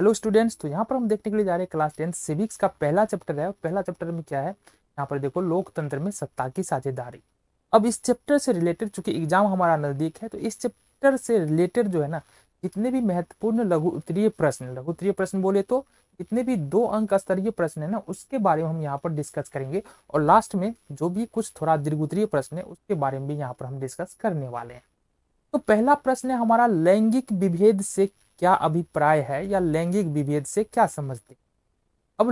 hello students तो यहाँ पर हम देखने के लिए जा रहे हैं क्लास टेंथ सिविक्स का पहला चैप्टर है पहला चैप्टर में क्या है यहाँ पर देखो लोकतंत्र में सत्ता की साझेदारी अब इस चैप्टर से रिलेटेड चूंकि एग्जाम हमारा नज़दीक है तो इस चैप्टर से रिलेटेड जो है ना जितने भी महत्वपूर्ण लघु उत्तरीय प्रश्न लघु उत्तरीय प्रश्न बोले तो जितने भी दो अंक स्तरीय प्रश्न है ना उसके बारे में हम यहाँ पर डिस्कस करेंगे और लास्ट में जो भी कुछ थोड़ा दीर्घ उत्तरीय प्रश्न है उसके बारे में भी यहाँ पर हम डिस्कस करने वाले हैं तो पहला प्रश्न है हमारा लैंगिक विभेद से क्या अभिप्राय है या लैंगिक विभेद से क्या समझते अब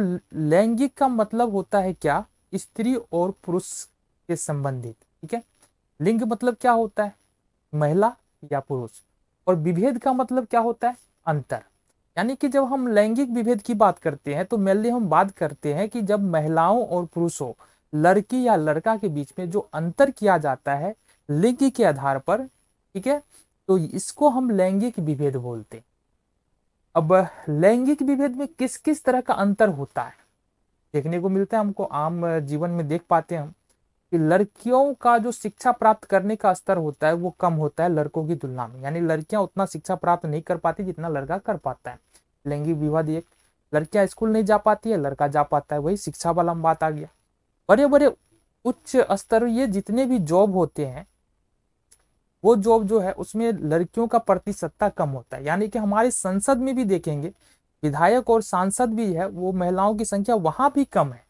लैंगिक का मतलब होता है क्या स्त्री और पुरुष के संबंधित ठीक है लिंग मतलब क्या होता है महिला या पुरुष और विभेद का मतलब क्या होता है अंतर यानी कि जब हम लैंगिक विभेद की बात करते हैं तो मेनली हम बात करते हैं कि जब महिलाओं और पुरुषों लड़की या लड़का के बीच में जो अंतर किया जाता है लिंग के आधार पर ठीक है तो इसको हम लैंगिक विभेद बोलते हैं अब लैंगिक विभेद में किस किस तरह का अंतर होता है देखने को मिलता है हमको आम जीवन में देख पाते हैं हम कि लड़कियों का जो शिक्षा प्राप्त करने का स्तर होता है वो कम होता है लड़कों की तुलना में यानी लड़कियां उतना शिक्षा प्राप्त नहीं कर पाती जितना लड़का कर पाता है लैंगिक विवाद एक लड़कियां स्कूल नहीं जा पाती है लड़का जा पाता है वही शिक्षा वाला बात आ गया बड़े बड़े उच्च स्तरीय जितने भी जॉब होते हैं वो जॉब जो है उसमें लड़कियों का प्रतिशतता कम होता है यानी कि हमारे संसद में भी देखेंगे विधायक और सांसद भी है वो महिलाओं की संख्या वहाँ भी कम है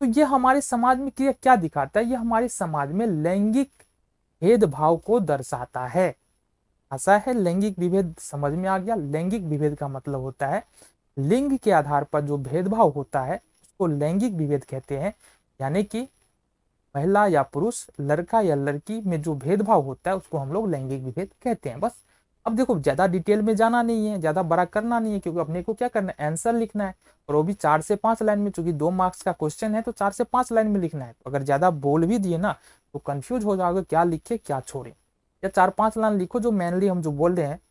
तो ये हमारे समाज में क्या क्या दिखाता है ये हमारे समाज में लैंगिक भेदभाव को दर्शाता है ऐसा है लैंगिक विभेद समझ में आ गया लैंगिक विभेद का मतलब होता है लिंग के आधार पर जो भेदभाव होता है उसको लैंगिक विभेद कहते हैं यानी कि महिला या पुरुष लड़का या लड़की में जो भेदभाव होता है उसको हम लोग लैंगिक विभेद कहते हैं बस अब देखो ज्यादा डिटेल में जाना नहीं है ज्यादा बड़ा करना नहीं है क्योंकि अपने को क्या करना है आंसर लिखना है और वो भी चार से पांच लाइन में चूंकि दो मार्क्स का क्वेश्चन है तो चार से पांच लाइन में लिखना है तो अगर ज्यादा बोल भी दिए ना तो कंफ्यूज हो जाओगे क्या लिखे क्या छोड़े या चार पांच लाइन लिखो जो मेनली हम जो बोल रहे हैं